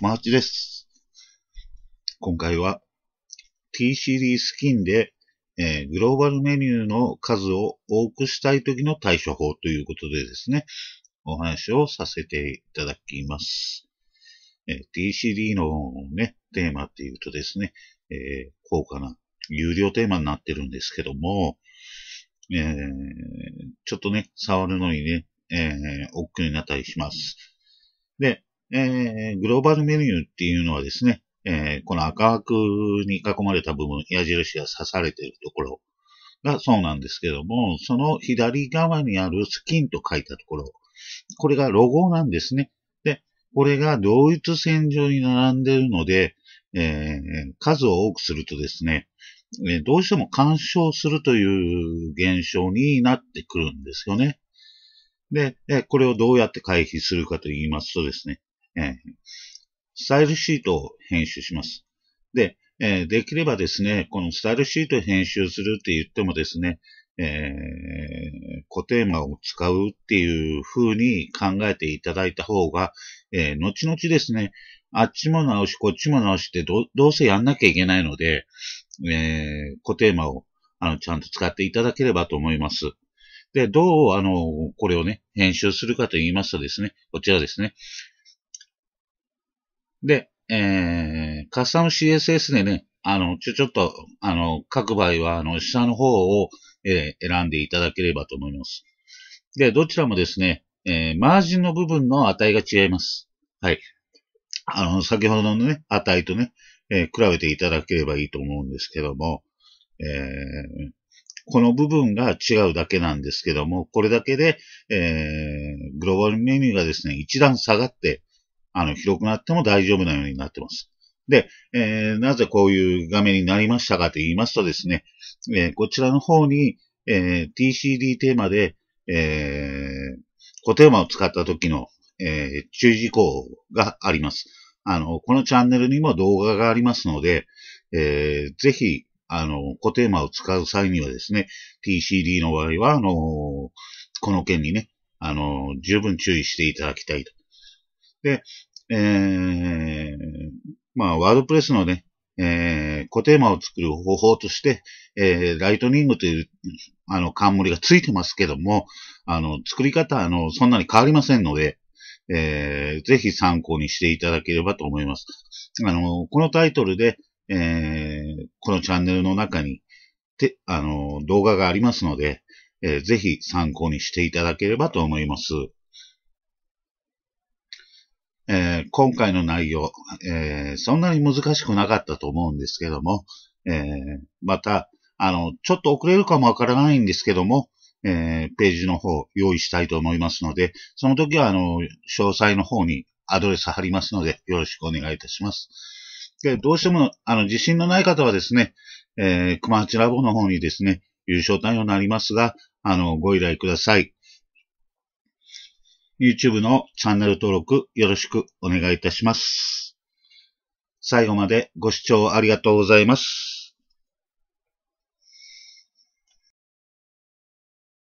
マーチです。今回は TCD スキンで、えー、グローバルメニューの数を多くしたい時の対処法ということでですね、お話をさせていただきます。えー、TCD のね、テーマっていうとですね、えー、高価な有料テーマになってるんですけども、えー、ちょっとね、触るのにね、えー、億劫になったりします。で、えー、グローバルメニューっていうのはですね、えー、この赤枠に囲まれた部分、矢印が刺されているところがそうなんですけども、その左側にあるスキンと書いたところ、これがロゴなんですね。で、これが同一線上に並んでいるので、えー、数を多くするとですね、えどうしても干渉するという現象になってくるんですよね。で、これをどうやって回避するかと言いますとですね、えー、スタイルシートを編集します。で、えー、できればですね、このスタイルシート編集するって言ってもですね、えー、固テーマを使うっていう風に考えていただいた方が、えー、後々ですね、あっちも直し、こっちも直してど、どうせやんなきゃいけないので、えー、固テーマを、あの、ちゃんと使っていただければと思います。で、どう、あの、これをね、編集するかと言いますとですね、こちらですね。で、えー、カスタム CSS でね、あの、ちょ、ちょっと、あの、各場合は、あの、下の方を、えー、選んでいただければと思います。で、どちらもですね、えー、マージンの部分の値が違います。はい。あの、先ほどのね、値とね、えー、比べていただければいいと思うんですけども、えー、この部分が違うだけなんですけども、これだけで、えー、グローバルメニューがですね、一段下がって、あの、広くなっても大丈夫なようになってます。で、えー、なぜこういう画面になりましたかと言いますとですね、えー、こちらの方に、えー、TCD テーマで、えー、小テーマを使った時の、えー、注意事項があります。あの、このチャンネルにも動画がありますので、えー、ぜひ、あの、小テーマを使う際にはですね、TCD の場合は、あの、この件にね、あの、十分注意していただきたいとで、えー、まあ、ワードプレスのね、えー、固テーマを作る方法として、えー、ライトニングという、あの、冠がついてますけども、あの、作り方、あの、そんなに変わりませんので、えー、ぜひ参考にしていただければと思います。あの、このタイトルで、えー、このチャンネルの中に、て、あの、動画がありますので、えー、ぜひ参考にしていただければと思います。えー、今回の内容、えー、そんなに難しくなかったと思うんですけども、えー、また、あの、ちょっと遅れるかもわからないんですけども、えページの方用意したいと思いますので、その時は、あの、詳細の方にアドレス貼りますので、よろしくお願いいたします。で、どうしても、あの、自信のない方はですね、え熊八ラボの方にですね、優勝対応になりますが、あの、ご依頼ください。YouTube のチャンネル登録よろしくお願いいたします。最後までご視聴ありがとうございます。